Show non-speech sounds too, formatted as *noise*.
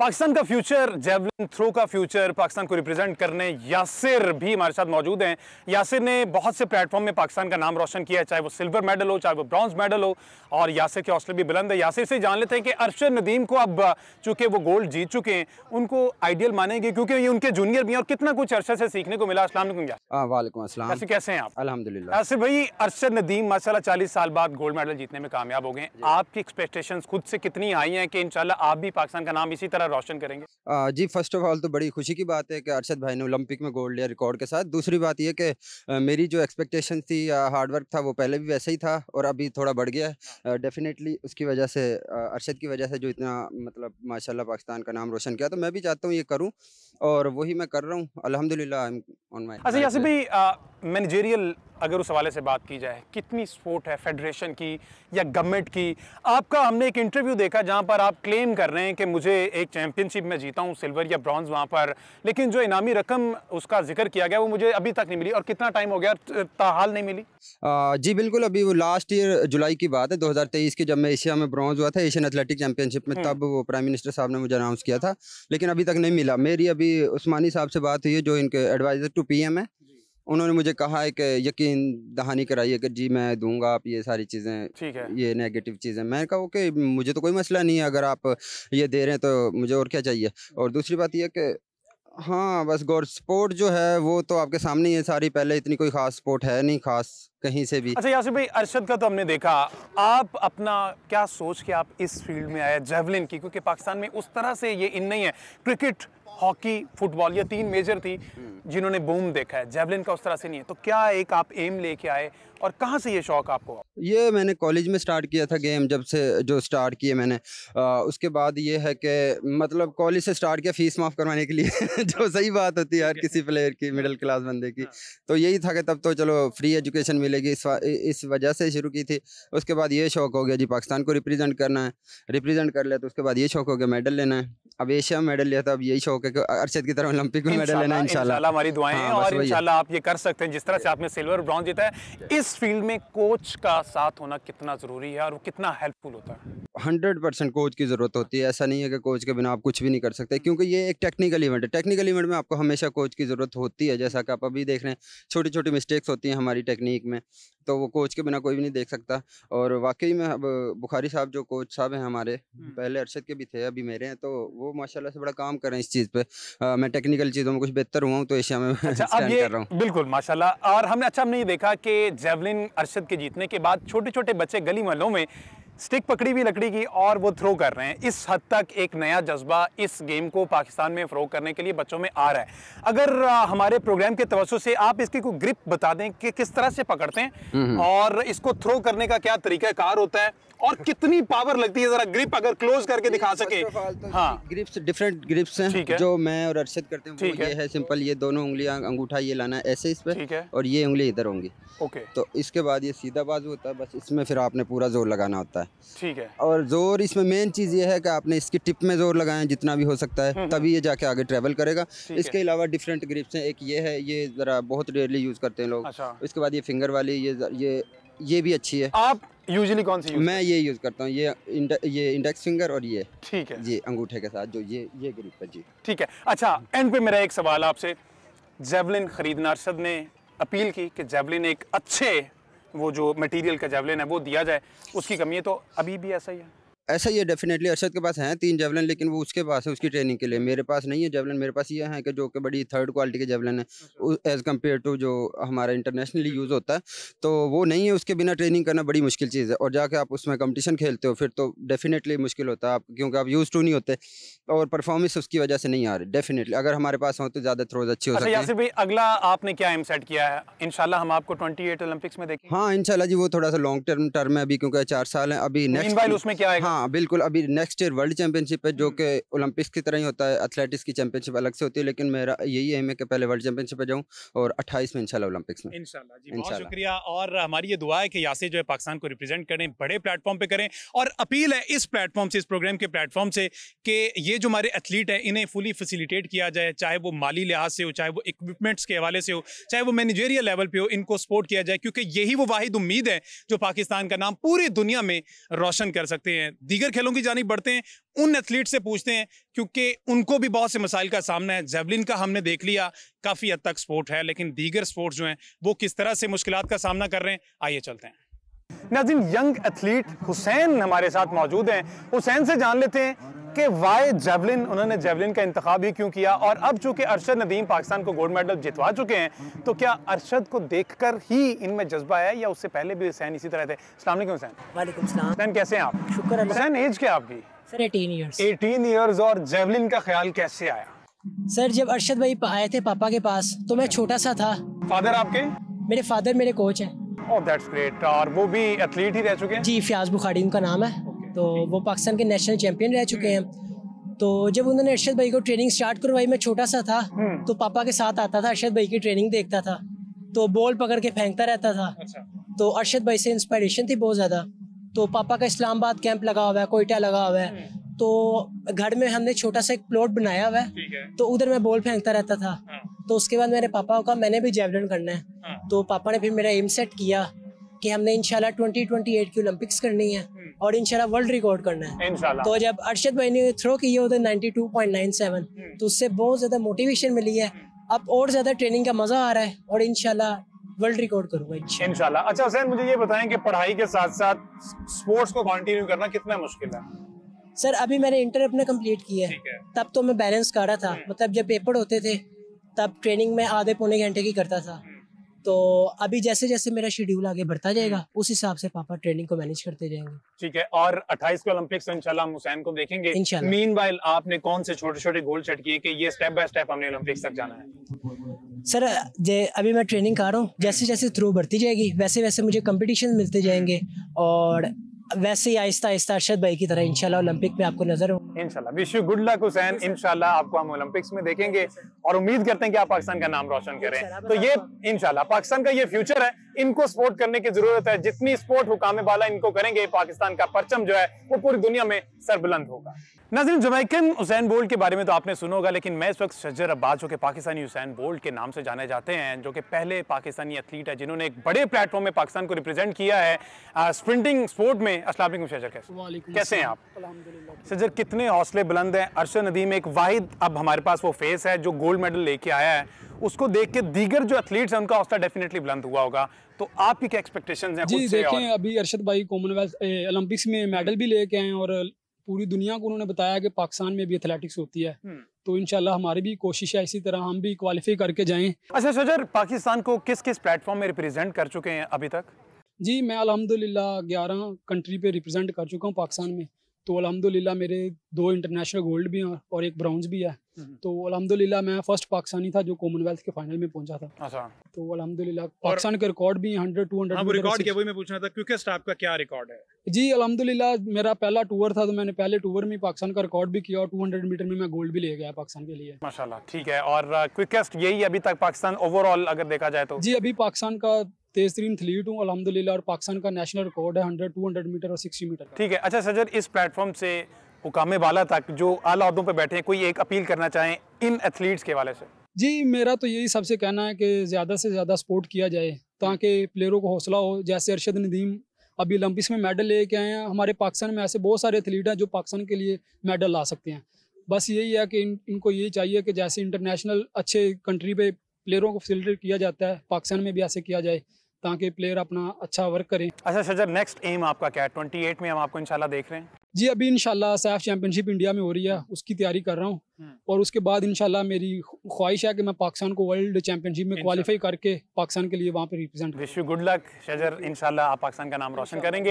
पाकिस्तान का future javelin throw का future Pakistan को रिप्रेजेंट करने यासिर भी हमारे साथ मौजूद हैं यासिर ने बहुत से प्लेटफॉर्म में पाकिस्तान का नाम रोशन किया है चाहे वो सिल्वर मेडल हो चाहे वो ब्रॉन्ज मेडल हो और यासिर के हौसले भी बुलंद है यासिर से जान लेते हैं कि अरशद नदीम को अब चूंकि वो गोल्ड जीत चुके हैं उनको आइडियल मानेंगे क्योंकि ये उनके जूनियर भी हैं और कितना कुछ अरशद से सीखने को मिला असला वाले हाँ, कैसे हैं आप अलहमद यासिर भाई अरशद नदीम माशाला चालीस साल बाद गोल्ड मेडल जीतने में कामयाब हो गए आपकी एक्सपेक्टेशन खुद से कितनी आई हैं कि इनशाला आप भी पाकिस्तान का नाम इसी तरह रोशन करेंगे आ, जी फर्स्ट ऑफ ऑल तो बड़ी खुशी की बात है कि अरशद भाई ने ओलंपिक में गोल्ड लिया रिकॉर्ड के साथ दूसरी बात यह कि मेरी जो एक्सपेक्टेशन थी हार्डवर्क था वो पहले भी वैसे ही था और अभी थोड़ा बढ़ गया है डेफिनेटली उसकी वजह से अरशद की वजह से जो इतना मतलब माशा पाकिस्तान का नाम रोशन किया तो मैं भी चाहता हूँ ये करूँ और वही मैं कर रहा हूँ अलहमदिल्ला अच्छा यासिफ भाई मैनेजेरियल अगर उस हवाले से बात की जाए कितनी सपोर्ट है फेडरेशन की या गवर्नमेंट की आपका हमने एक इंटरव्यू देखा जहां पर आप क्लेम कर रहे हैं कि मुझे एक चैंपियनशिप में जीता हूं सिल्वर या ब्रॉन्ज वहां पर लेकिन जो इनामी रकम उसका जिक्र किया गया वो मुझे अभी तक नहीं मिली और कितना टाइम हो गया ताहाल नहीं मिली आ, जी बिल्कुल अभी वो लास्ट ईयर जुलाई की बात है दो की जब मैं एशिया में ब्रॉन्ज हुआ था एशियन एथलेटिक चैंपियनशिप में हम्म। तब वो प्राइम मिनिस्टर साहब ने मुझे अनाउंस किया था लेकिन अभी तक नहीं मिला मेरी अभी उस्मानी साहब से बात हुई है जो इनके एडवाइज़र टू पी है उन्होंने मुझे कहा है कि यकीन दहानी कराइए कि जी मैं दूंगा आप ये सारी चीज़ें ठीक है ये नेगेटिव चीज़ें मैंने कहा ओके मुझे तो कोई मसला नहीं है अगर आप ये दे रहे हैं तो मुझे और क्या चाहिए और दूसरी बात यह कि हाँ बस गौर स्पोर्ट जो है वो तो आपके सामने ही है सारी पहले इतनी कोई खास स्पोर्ट है नहीं खास कहीं से भी अच्छा यासिफ भाई अरशद का तो हमने देखा आप अपना क्या सोच के आप इस फील्ड में आए जेवलिन की क्योंकि पाकिस्तान में उस तरह से ये इन नहीं है क्रिकेट हॉकी फुटबॉल ये तीन मेजर थी जिन्होंने बूम देखा है जेवलिन का उस तरह से नहीं है तो क्या एक आप एम लेके आए और कहाँ से ये शौक आपको ये मैंने कॉलेज में स्टार्ट किया था गेम जब से जो स्टार्ट किए मैंने आ, उसके बाद ये है कि मतलब कॉलेज से स्टार्ट किया फीस माफ़ करवाने के लिए *laughs* जो सही बात होती है हर किसी प्लेयर की मिडिल क्लास बंदे की हाँ। तो यही था कि तब तो चलो फ्री एजुकेशन मिलेगी इस इस वजह से शुरू की थी उसके बाद ये शौक हो गया जी पाकिस्तान को रिप्रेजेंट करना है रिप्रेजेंट कर लिया तो उसके बाद ये शौक हो गया मेडल लेना है अब एशिया मेडल लिया था अब यही शौक है कि अर्शद की तरह ओलंपिक में मेडल लेना इंशाल्लाह हमारी दुआएं हाँ, हैं और इंशाल्लाह आप ये कर सकते हैं जिस तरह से आपने सिल्वर ब्रॉन्ज जीता है इस फील्ड में कोच का साथ होना कितना ज़रूरी है और वो कितना हेल्पफुल होता है हंड्रेड परसेंट कोच की ज़रूरत होती है ऐसा नहीं है कि कोच के बिना आप कुछ भी नहीं कर सकते क्योंकि ये एक टेक्निकल इवेंट है टेक्निकल इवेंट में आपको हमेशा कोच की ज़रूरत होती है जैसा कि आप अभी देख रहे हैं छोटी छोटी मिस्टेक्स होती हैं हमारी टेक्निक में तो वो कोच के बिना कोई भी नहीं देख सकता और वाकई में अब बुखारी साहब जो कोच साहब हैं हमारे पहले अरशद के भी थे अभी मेरे हैं तो वो माशाल्लाह से बड़ा काम कर रहे हैं इस चीज़ पे आ, मैं टेक्निकल चीज़ों में कुछ बेहतर हुआ हूँ तो एशिया में अच्छा, अब ये कर रहा हूँ बिल्कुल माशाल्लाह और हमने अच्छा हमने ये देखा कि जेवलिन अरशद के जीतने के बाद छोटे छोटे बच्चे गली मोहल्लों में स्टिक पकड़ी हुई लकड़ी की और वो थ्रो कर रहे हैं इस हद तक एक नया जज्बा इस गेम को पाकिस्तान में फ़्रो करने के लिए बच्चों में आ रहा है अगर हमारे प्रोग्राम के तवसु से आप इसकी कोई ग्रिप बता दें कि किस तरह से पकड़ते हैं हम्म, हम्म। और इसको थ्रो करने का क्या तरीका कार होता है और कितनी पावर लगती है जरा ग्रिप अगर क्लोज करके दिखा सके तो हाँ ग्रिप्स डिफरेंट ग्रिप्स हैं है। जो मैं और अर्शद करते हैं ये है।, है सिंपल ये दोनों उंगलियां अंगूठा ये लाना ऐसे इस पर और ये उंगली इधर होंगी ओके तो इसके बाद ये सीधा बाजू होता है बस इसमें फिर आपने पूरा जोर लगाना होता है ठीक है और जोर इसमें मेन चीज़ ये है कि आपने इसकी टिप में जोर लगाए जितना भी हो सकता है हम्म, तभी हम्म। ये जाके आगे ट्रेवल करेगा इसके अलावा डिफरेंट ग्रिप्स हैं एक ये है ये ज़रा बहुत रेयरली यूज़ करते हैं लोग अच्छा। इसके बाद ये फिंगर वाली ये ये ये भी अच्छी है आप यूजली कौन सी मैं ये यूज़ करता हूँ ये इंड, ये इंडेक्स फिंगर और ये ठीक है ये अंगूठे के साथ जो ये ये ग्रिप है जी ठीक है अच्छा एंड पे मेरा एक सवाल आपसे जेवलिन खरीदना अरसद ने अपील की कि जेवलिन एक अच्छे वो जो मटेरियल का जेवलिन है वो दिया जाए उसकी कमी है तो अभी भी ऐसा ही है ऐसा ही है डेफिनेटली अरशद के पास हैं तीन जेवलन लेकिन वो उसके पास है उसकी ट्रेनिंग के लिए मेरे पास नहीं है जेवलन मेरे पास ये है कि जो कि बड़ी थर्ड क्वालिटी के जेवलन है एज़ कम्पेयर टू जो हमारा इंटरनेशनली यूज़ होता है तो वो नहीं है उसके बिना ट्रेनिंग करना बड़ी मुश्किल चीज़ है और जाके आप उसमें कंपटीशन खेलते हो फिर तो डेफिनेटली मुश्किल होता है आप क्योंकि आप यूज़ टू नहीं होते और परफॉर्मेंस उसकी वजह से नहीं आ रही डेफिनेटली अगर हमारे पास हों तो ज़्यादा थ्रोज अच्छी हो अच्छा, सकती है भाई अगला आपने क्या एम सेट किया है इन हम आपको ट्वेंटी ओलंपिक्स में देखें हाँ इनशाला जी वो थोड़ा सा लॉन्ग टर्म टर्म है अभी क्योंकि चार साल है अभी नेक्स्ट तो उसमें क्या है हाँ हाँ बिल्कुल अभी नेक्स्ट ईयर वर्ल्ड चैंपियनशिप है जो हम्म। कि ओलंपिक्स की तरह ही होता है एथलेटिक्स की चैंपियनशिप अलग से होती है लेकिन मेरा यही एम है कि पहले वर्ल्ड चैंपियनशिप जाऊँ और अट्ठाईस में इनशाला ओलंपिक्स में इनशाला जी बहुत शुक्रिया और हमारी ये दुआ है कि यासे जो है पाकिस्तान को रिप्रेजेंट करें बड़े प्लेटफॉर्म पर करें और अपील है इस प्लेटफॉर्म से इस प्रोग्राम के प्लेटफॉर्म से कि ये जो हमारे एथलीट हैं इन्हें फुली फैसिलिटेट किया जाए चाहे वो माली लिहाज से हो चाहे वो इक्विपमेंट्स के हवाले से हो चाहे वो मैनेजेरियल लेवल पर हो इनको सपोर्ट किया जाए क्योंकि यही वो वाहिद उम्मीद है जो पाकिस्तान का नाम पूरी दुनिया में रोशन कर सकते हैं दीगर खेलों की जानी बढ़ते हैं उन एथलीट से पूछते हैं क्योंकि उनको भी बहुत से मसाइल का सामना है जेवलिन का हमने देख लिया काफ़ी हद तक स्पोर्ट है लेकिन दीगर स्पोर्ट जो हैं वो किस तरह से मुश्किल का सामना कर रहे हैं आइए चलते हैं नाजिम यंग एथलीट हुसैन हमारे साथ मौजूद हैं हुसैन से जान लेते हैं कि वाई जेवलिन उन्होंने जेवलिन का इंतखा ही क्यों किया और अब चूंकि अरशद नदीम पाकिस्तान को गोल्ड मेडल जितवा चुके हैं तो क्या अरशद को देखकर ही इनमें जज्बा है या उससे पहले भी हुसैन इसी तरह थे अस्सलाम हुसैन वाले हुसैन कैसे हैं आप शुक्र हुसैन एज क्या आपकी sir eighteen years eighteen years और जेवलिन का ख्याल कैसे आया सर जब अरशद भाई आए थे पापा के पास तो मैं छोटा सा था फादर आपके मेरे फादर मेरे कोच हैं ओह दैट्स ग्रेट और वो भी एथलीट ही रह चुके हैं जी फियाज बुखारी उनका नाम है तो वो पाकिस्तान के नेशनल चैम्पियन रह चुके हैं तो जब उन्होंने अरशद भाई को ट्रेनिंग स्टार्ट करवाई मैं छोटा सा था हम्म। तो पापा के साथ आता था अरशद भाई की ट्रेनिंग देखता था तो बॉल पकड़ के फेंकता रहता था अच्छा। तो अरशद भाई से इंस्पायरेशन थी बहुत ज़्यादा तो पापा का इस्लामाबाद कैंप लगा हुआ है कोयटा लगा हुआ है हम्म। तो घर में हमने छोटा सा एक प्लॉट बनाया हुआ है तो उधर मैं बॉल फेंकता रहता था हाँ। तो उसके बाद मेरे पापा को कहा मैंने भी जेवलिन करना है हाँ। तो पापा ने फिर मेरा एम सेट किया कि हमने इंशाल्लाह 2028 की ओलंपिक्स करनी है और इनशाला वर्ल्ड रिकॉर्ड करना है तो जब अरशद भाई ने थ्रो किए होते ninety two point nine seven तो उससे बहुत ज़्यादा मोटिवेशन मिली है हम्म। अब और ज़्यादा ट्रेनिंग का मज़ा आ रहा है और इनशाला वर्ल्ड रिकॉर्ड करूंगा इनशाला अच्छा हुसैन मुझे ये बताएं कि पढ़ाई के साथ साथ स्पोर्ट्स को कंटिन्यू करना कितना मुश्किल है सर अभी मैंने इंटर अपना कंप्लीट किया है तब तो मैं बैलेंस कर रहा था हम्म। मतलब जब पेपर होते थे तब ट्रेनिंग में आधे पौने घंटे की करता था तो अभी जैसे जैसे मेरा शेड्यूल आगे बढ़ता जाएगा हम्म। उस हिसाब से पापा ट्रेनिंग को मैनेज करते जाएंगे ठीक है और अट्ठाईस के ओलंपिक्स हुसैन को देखेंगे मीन वाइल आपने कौन से छोटे छोटे गोल सेट किए कि ये स्टेप बाय स्टेप हमने ओलंपिक्स तक जाना है सर जे अभी मैं ट्रेनिंग कर रहा हूँ जैसे जैसे थ्रू बढ़ती जाएगी वैसे वैसे मुझे कंपटीशन मिलते जाएंगे और वैसे ही आहिस्ता आहिस्ता अरशद भाई की तरह इंशाल्लाह ओलंपिक में आपको नजर हो इंशाल्लाह wish you good luck Hussain इंशाल्लाह आपको हम ओलंपिक्स में देखेंगे और उम्मीद करते हैं कि आप पाकिस्तान का नाम रोशन करें तो ये इंशाल्लाह पाकिस्तान का ये फ्यूचर है इनको सपोर्ट करने की जरूरत है जितनी सपोर्ट हुकामे बाला इनको करेंगे पाकिस्तान का परचम जो है वो पूरी दुनिया में सरबुलंद होगा नाजरीन जमैकन हुसैन बोल्ट के बारे में तो आपने सुना होगा लेकिन मैं इस वक्त शजर अब्बास जो कि पाकिस्तानी हुसैन बोल्ट के नाम से जाने जाते हैं जो कि पहले पाकिस्तानी एथलीट है जिन्होंने एक बड़े प्लेटफॉर्म में पाकिस्तान को रिप्रेजेंट किया है आ, स्प्रिंटिंग स्पोर्ट में असला शजर कैसे कैसे हैं आप शजर कितने हौसले बुलंद हैं अरशद नदीम एक वाहिद अब हमारे पास वो फेस है जो गोल्ड मेडल लेके आया है उसको देख के दीगर जो एथलीट्स हैं उनका हौसला डेफिनेटली बुलंद हुआ होगा तो आपकी क्या एक्सपेक्टेशन है जी देखें अभी अरशद भाई कॉमनवेल्थ ओलंपिक्स में मेडल भी लेके आए और पूरी दुनिया को उन्होंने बताया कि पाकिस्तान में भी एथलेटिक्स होती है हम्म। तो इनशाला हमारी भी कोशिश है इसी तरह हम भी क्वालिफाई करके जाएं अच्छा, अच्छा सजर पाकिस्तान को किस किस प्लेटफॉर्म में रिप्रेजेंट कर चुके हैं अभी तक जी मैं अल्हम्दुलिल्लाह ग्यारह कंट्री पे रिप्रेजेंट कर चुका हूँ पाकिस्तान में तो अलहमदिल्ला मेरे दो इंटरनेशनल गोल्ड भी हैं और एक ब्राउन्ज भी है हम्म। तो अलहमदिल्ला मैं फर्स्ट पाकिस्तानी था जो कॉमनवेल्थ के फाइनल में पहुंचा था अच्छा तो अलहमदिल्ला पाकिस्तान के रिकॉर्ड भी हंड्रेड टू हंड्रेड के वही मैं पूछना था क्या रिकॉर्ड है जी अलहमदिल्ला मेरा पहला टूर था तो मैंने पहले टूर में पाकिस्तान का रिकॉर्ड भी किया और 200 मीटर में मैं गोल्ड भी ले गया पाकिस्तान के लिए माशाल्लाह ठीक है और क्विकेस्ट uh, यही अभी तक पाकिस्तान ओवरऑल अगर देखा जाए तो जी अभी पाकिस्तान का तेज तरीन थलीट हूँ अलहमदिल्ला और पाकिस्तान का नेशनल रिकॉर्ड है हंड्रेड टू हंड्रेड मीटर और सिक्सटी मीटर ठीक है अच्छा सजर इस प्लेटफॉर्म से हुकामे बाला तक जो आला पर बैठे हैं कोई एक अपील करना चाहें इन एथलीट्स के वाले से जी मेरा तो यही सबसे कहना है कि ज़्यादा से ज़्यादा सपोर्ट किया जाए ताकि प्लेयरों को हौसला हो जैसे अरशद नदीम अभी ओलंपिक्स में मेडल लेके आए हैं हमारे पाकिस्तान में ऐसे बहुत सारे एथलीट हैं जो पाकिस्तान के लिए मेडल ला सकते हैं बस यही है कि इन इनको यही चाहिए कि जैसे इंटरनेशनल अच्छे कंट्री पे प्लेयरों को फैसिलिटेट किया जाता है पाकिस्तान में भी ऐसे किया जाए ताकि प्लेयर अपना अच्छा वर्क करें अच्छा सर नेक्स्ट एम आपका क्या है ट्वेंटी में हम आपको इनशाला देख रहे हैं जी अभी इनशाला सैफ चैंपियनशिप इंडिया में हो रही है हम्म। उसकी तैयारी कर रहा हूँ हम्म। और उसके बाद इनशाला मेरी ख्वाहिश है कि मैं पाकिस्तान को वर्ल्ड चैंपियनशिप में क्वालिफाई करके पाकिस्तान के लिए वहाँ पे रिप्रेजेंट विश्व गुड लक शजर इनशाला आप पाकिस्तान का नाम रोशन करेंगे